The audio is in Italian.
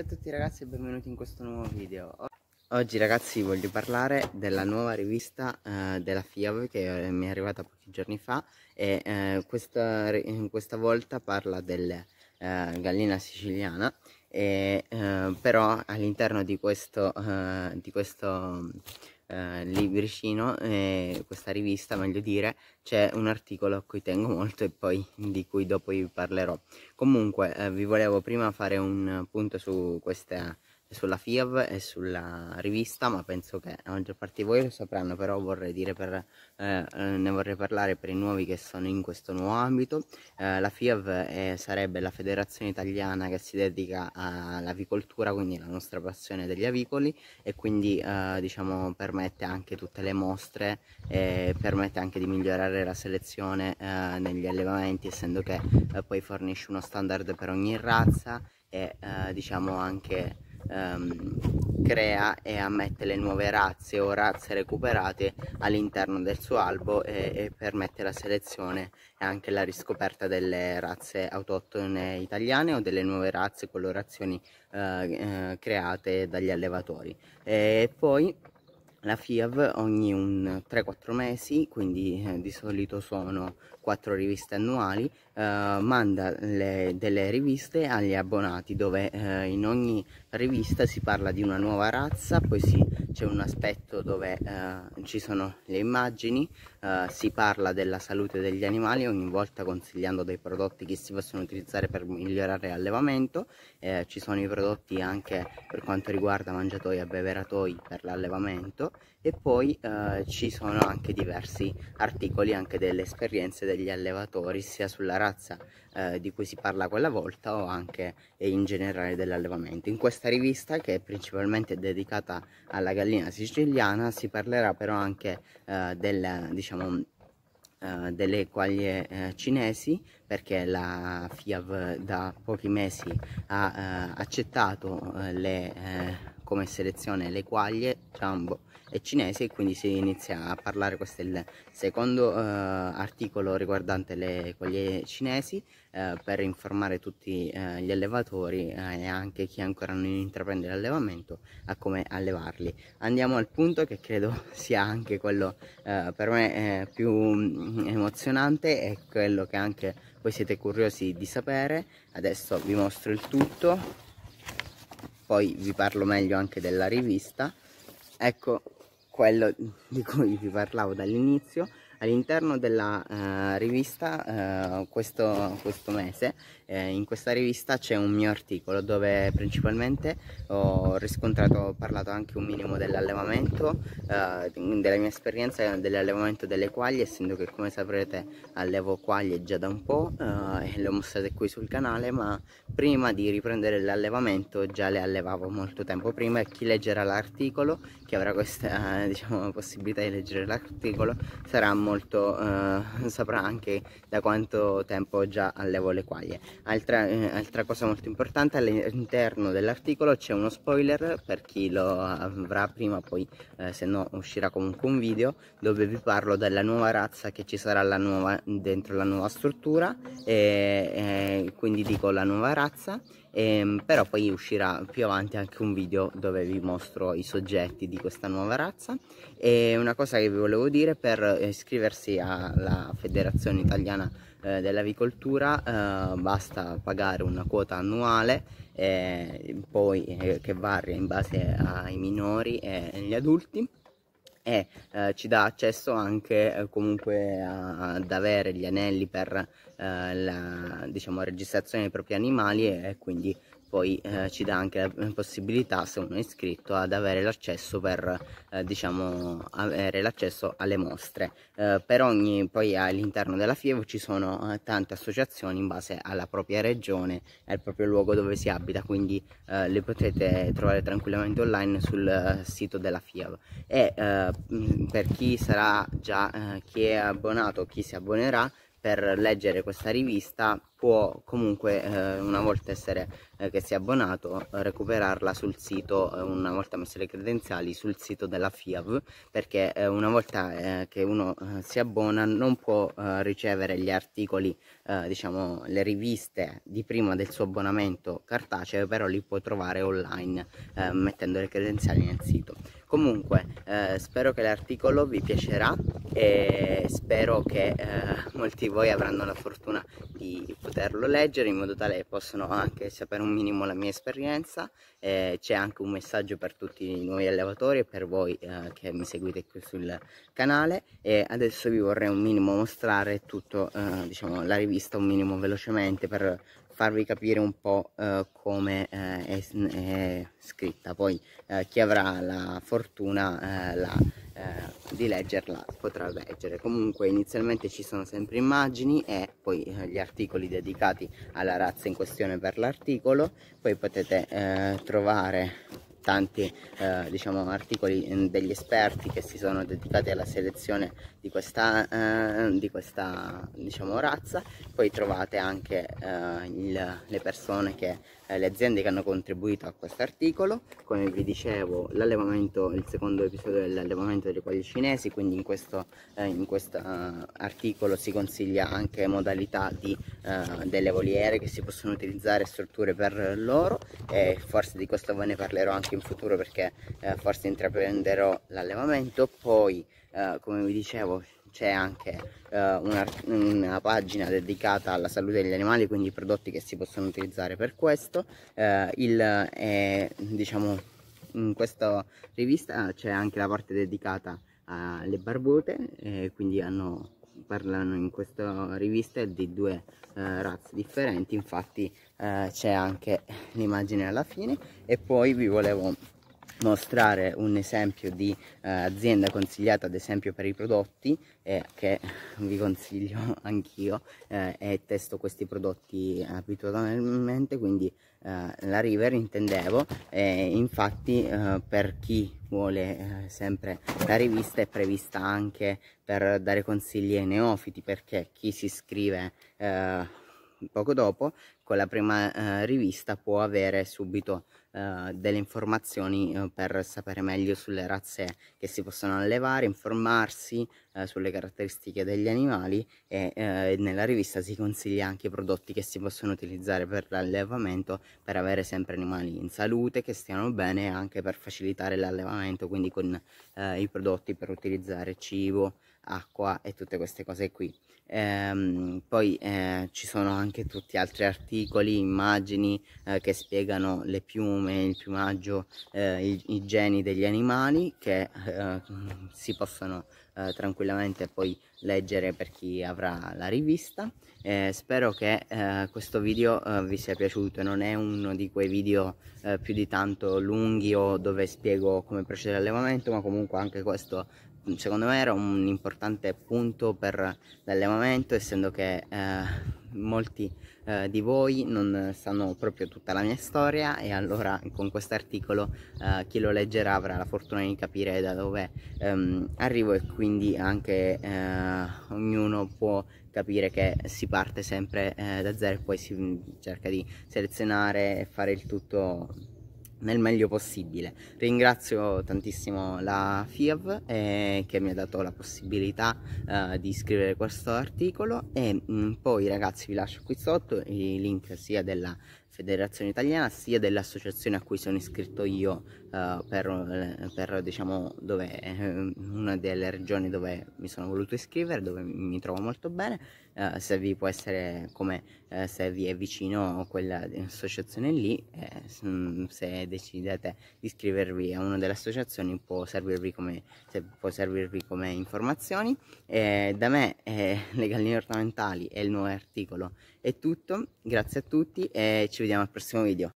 Ciao a tutti ragazzi e benvenuti in questo nuovo video Oggi ragazzi voglio parlare della nuova rivista eh, della FIAV che eh, mi è arrivata pochi giorni fa e eh, questa, eh, questa, volta parla delle eh, gallina siciliana e, eh, però all'interno di questo, eh, di questo eh, libricino, eh, questa rivista meglio dire, c'è un articolo a cui tengo molto e poi di cui dopo vi parlerò. Comunque eh, vi volevo prima fare un punto su questa sulla FIAV e sulla rivista, ma penso che la maggior parte di voi lo sapranno, però vorrei dire per, eh, eh ne vorrei parlare per i nuovi che sono in questo nuovo ambito. Eh, la FIAV è, eh, sarebbe la federazione italiana che si dedica all'avicoltura, quindi alla nostra passione degli avicoli e quindi eh, diciamo, permette anche tutte le mostre e permette anche di migliorare la selezione eh, negli allevamenti, essendo che poi fornisce uno standard per ogni razza e diciamo anche ehm, crea e ammette le nuove razze o razze recuperate all'interno del suo albo e, e, permette la selezione e anche la riscoperta delle razze autoctone italiane o delle nuove razze e colorazioni eh, eh, create dagli allevatori e poi la FIAV ogni 3-4 mesi, quindi eh, di solito sono quattro riviste annuali, eh, manda le, delle riviste agli abbonati dove eh, in ogni rivista si parla di una nuova razza, poi c'è un aspetto dove eh, ci sono le immagini, eh, si parla della salute degli animali ogni volta consigliando dei prodotti che si possono utilizzare per migliorare l'allevamento, eh, ci sono i prodotti anche per quanto riguarda mangiatoi e beveratoi per l'allevamento e poi eh, ci sono anche diversi articoli anche delle esperienze degli gli allevatori sia sulla razza eh, di cui si parla quella volta o anche in generale dell'allevamento. In questa rivista che è principalmente dedicata alla gallina siciliana si parlerà però anche eh, del, diciamo, eh, delle quaglie eh, cinesi perché la FIAV da pochi mesi ha eh, accettato eh, le come selezione le quaglie, Jumbo e cinese e quindi si inizia a parlare, questo è il secondo eh, articolo riguardante le quaglie cinesi eh, per informare tutti eh, gli allevatori eh, e anche chi ancora non intraprende l'allevamento a come allevarli. Andiamo al punto che credo sia anche quello eh, per me eh, più mm, emozionante e quello che anche voi siete curiosi di sapere. Adesso vi mostro il tutto poi vi parlo meglio anche della rivista ecco quello di cui vi parlavo dall'inizio all'interno della eh, rivista eh, questo, questo, mese eh, in questa rivista c'è un mio articolo dove principalmente ho riscontrato ho parlato anche un minimo dell'allevamento eh, della mia esperienza dell'allevamento delle quaglie essendo che come saprete allevo quaglie già da un po' eh, e le ho mostrate qui sul canale ma prima di riprendere l'allevamento già le allevavo molto tempo prima e chi leggerà l'articolo chi avrà questa diciamo, possibilità di leggere l'articolo sarà molto molto eh, saprà anche da quanto tempo già allevo le quaglie altra, eh, altra cosa molto importante all'interno dell'articolo c'è uno spoiler per chi lo avrà prima poi eh, se no uscirà comunque un video dove vi parlo della nuova razza che ci sarà la nuova, dentro la nuova struttura e, e quindi dico la nuova razza ehm, però poi uscirà più avanti anche un video dove vi mostro i soggetti di questa nuova razza e una cosa che vi volevo dire per iscriversi alla federazione italiana eh, dell'avicoltura eh, basta pagare una quota annuale eh, poi, eh, che varia in base ai minori e agli adulti e eh, ci dà accesso anche eh, comunque a, ad avere gli anelli per eh, la diciamo, registrazione dei propri animali e quindi poi eh, ci dà anche la eh, possibilità se uno è iscritto ad avere l'accesso per eh, diciamo avere l'accesso alle mostre eh, per ogni poi all'interno della FIEV ci sono eh, tante associazioni in base alla propria regione e al proprio luogo dove si abita quindi eh, le potete trovare tranquillamente online sul sito della FIEV e per chi sarà già chi è abbonato chi si abbonerà per leggere questa rivista può comunque eh, una volta essere eh, che si è abbonato recuperarla sul sito eh, una volta messe le credenziali sul sito della FIAV perché eh, una volta eh, che uno eh, si abbona non può ricevere gli articoli diciamo le riviste di prima del suo abbonamento cartaceo però li può trovare online mettendo le credenziali nel sito comunque spero che l'articolo vi piacerà e spero che molti di voi avranno la fortuna di poterlo leggere in modo tale che possano anche sapere un minimo la mia esperienza eh, c'è anche un messaggio per tutti i nuovi allevatori e per voi eh, che mi seguite qui sul canale e adesso vi vorrei un minimo mostrare tutto eh, diciamo la rivista un minimo velocemente per farvi capire un po' eh, come eh, è, è, scritta poi eh, chi avrà la fortuna la eh, di leggerla potrà leggere comunque inizialmente ci sono sempre immagini e poi eh, gli articoli dedicati alla razza in questione per l'articolo poi potete eh, trovare tanti eh, diciamo, articoli mm, degli esperti che si sono dedicati alla selezione di questa, eh, di questa diciamo, razza, poi trovate anche eh, il, le persone che eh, le aziende che hanno contribuito a questo articolo come vi dicevo l'allevamento il secondo episodio dell'allevamento delle quaglie cinesi quindi in questo eh, in quest, uh, eh, articolo si consiglia anche modalità di, uh, delle voliere che si possono utilizzare strutture per loro e forse di questo ve ne parlerò anche in futuro perché uh, forse intraprenderò l'allevamento poi eh, come vi dicevo c'è anche eh, una, una, pagina dedicata alla salute degli animali quindi prodotti che si possono utilizzare per questo eh, il, diciamo, in questa rivista c'è anche la parte dedicata alle barbute eh, quindi hanno parlano in questa rivista di due eh, razze differenti infatti eh, c'è anche l'immagine alla fine e poi vi volevo mostrare un esempio di eh, azienda consigliata ad esempio per i prodotti eh, che vi consiglio anch'io eh, e testo questi prodotti abitualmente quindi eh, la River intendevo e infatti eh, per chi vuole eh, sempre la rivista è prevista anche per dare consigli ai neofiti perché chi si iscrive poco dopo con la prima eh, rivista può avere subito eh, delle informazioni eh, per sapere meglio sulle razze che si possono allevare, informarsi eh, sulle caratteristiche degli animali e eh, nella rivista si consiglia anche i prodotti che si possono utilizzare per l'allevamento per avere sempre animali in salute, che stiano bene e anche per facilitare l'allevamento, quindi con eh, i prodotti per utilizzare cibo, acqua e tutte queste cose qui. Ehm, poi eh, ci sono anche tutti altri articoli, immagini eh, che spiegano le piume, il piumaggio, eh, i, i, geni degli animali che eh, si possono eh, tranquillamente poi leggere per chi avrà la rivista. Eh, spero che eh, questo video eh, vi sia piaciuto, non è uno di quei video eh, più di tanto lunghi o dove spiego come procede l'allevamento ma comunque anche questo secondo me era un importante importante punto per l'allevamento essendo che eh, molti eh, di voi non sanno proprio tutta la mia storia e allora con questo articolo eh, chi lo leggerà avrà la fortuna di capire da dove ehm, arrivo e quindi anche eh, ognuno può capire che si parte sempre eh, da zero e poi si mm, cerca di selezionare e fare il tutto nel meglio possibile. Ringrazio tantissimo la FIAV eh, che mi ha dato la possibilità eh, di scrivere questo articolo e mh, mm, poi ragazzi vi lascio qui sotto i link sia della Federazione Italiana sia dell'associazione a cui sono iscritto io eh, per, eh, per, diciamo dove eh, una delle regioni dove mi sono voluto iscrivere dove mi trovo molto bene uh, se vi può essere come uh, se vi è vicino quella associazione lì eh, mm, se decidete di iscrivervi a una delle associazioni può servirvi come, se può servirvi come informazioni eh, da me le galline ornamentali e il nuovo articolo è tutto grazie a tutti e ci vediamo al prossimo video